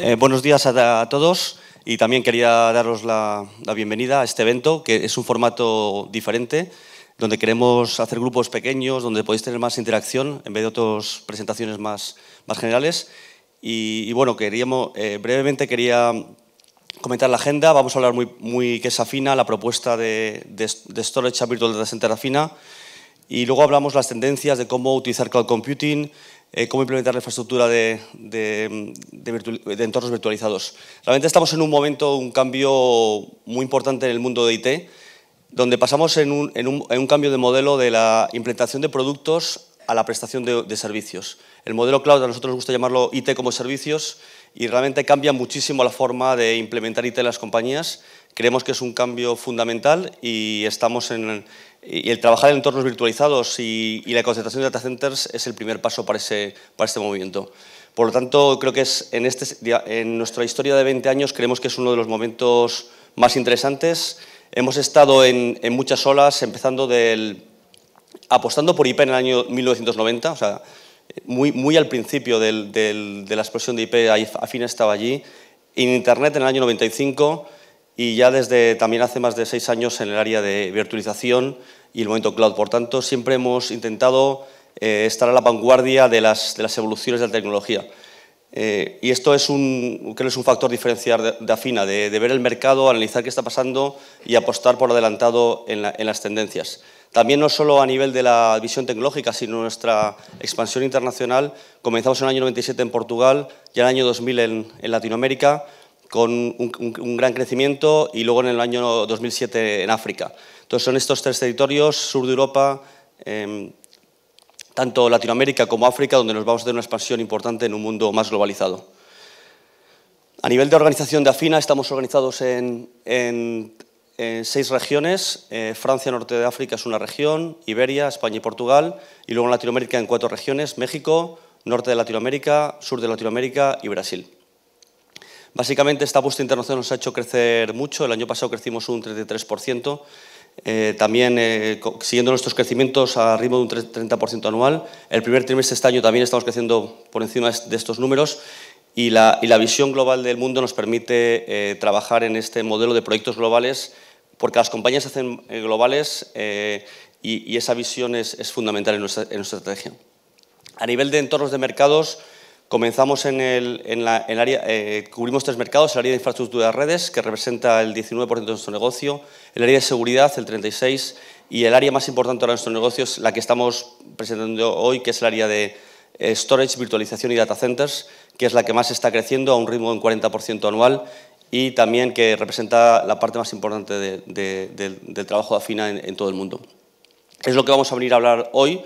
Eh, buenos días a, todos y también quería daros la, bienvenida a este evento, que es un formato diferente, donde queremos hacer grupos pequeños, donde podéis tener más interacción en vez de otras presentaciones más, más generales. Y, bueno, queríamos, eh, brevemente quería comentar la agenda. Vamos a hablar muy, muy que es afina, la propuesta de, de, Storage a Virtual Data Center afina. Y luego hablamos las tendencias de cómo utilizar cloud computing, eh, cómo implementar la infraestructura de, entornos virtualizados. Realmente estamos en un momento, un cambio muy importante en el mundo de IT, donde pasamos en un, en un cambio de modelo de la implementación de productos a la prestación de, servicios. El modelo cloud, a nosotros nos gusta llamarlo IT como servicios, y realmente cambia muchísimo la forma de implementar IT en las compañías. Creemos que es un cambio fundamental y estamos en, y el trabajar en entornos virtualizados y, la concentración de data centers es el primer paso para, ese, para este movimiento. Por lo tanto, creo que es en, este, nuestra historia de 20 años creemos que es uno de los momentos más interesantes. Hemos estado en, muchas olas, empezando del, apostando por IP en el año 1990, o sea, muy, muy al principio de la explosión de IP, Afina estaba allí, en Internet en el año 95, y ya desde también hace más de seis años en el área de virtualización y el momento cloud. Por tanto, siempre hemos intentado eh, estar a la vanguardia de las, evoluciones de la tecnología. Eh, y esto es un, es un factor diferencial de, Afina, de, ver el mercado, analizar qué está pasando y apostar por adelantado en, las tendencias. También no solo a nivel de la visión tecnológica, sino nuestra expansión internacional. Comenzamos en el año 97 en Portugal, y en el año 2000 en, en Latinoamérica con un, gran crecimiento y luego en el año 2007 en África. Entonces son estos tres territorios, sur de Europa, em, tanto Latinoamérica como África, donde nos vamos a tener una expansión importante en un mundo más globalizado. A nivel de organización de AFINA estamos organizados en, seis regiones. Eh, Francia, Norte de África es una región, Iberia, España y Portugal, y luego en Latinoamérica en cuatro regiones, México, Norte de Latinoamérica, Sur de Latinoamérica y Brasil. Básicamente esta apuesta internacional nos ha hecho crecer mucho. El año pasado crecimos un 33%. Eh, también eh, siguiendo nuestros crecimientos a ritmo de un 30% anual. El primer trimestre de este año también estamos creciendo por encima de estos números y la, visión global del mundo nos permite eh, trabajar en este modelo de proyectos globales porque las compañías se hacen globales y, esa visión es, fundamental en nuestra estrategia. A nivel de entornos de mercados, Comenzamos en el, área, eh, cubrimos tres mercados, el área de infraestructura de redes, que representa el 19% de nuestro negocio, el área de seguridad, el 36%, y el área más importante de nuestro negocio es la que estamos presentando hoy, que es el área de eh, storage, virtualización y data centers, que es la que más está creciendo a un ritmo de un 40% anual y también que representa la parte más importante del trabajo de Afina en todo el mundo. Es lo que vamos a venir a hablar hoy.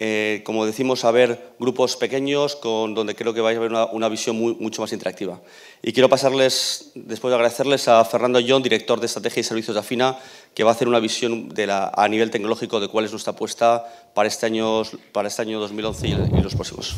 Eh, como decimos, a ver grupos pequeños con, donde creo que vais a haber una, visión mucho más interactiva. Y quiero pasarles, después de agradecerles, a Fernando John, director de Estrategia y Servicios de Afina, que va a hacer una visión a nivel tecnológico de cuál es nuestra apuesta para este año, para este año 2011 y los próximos.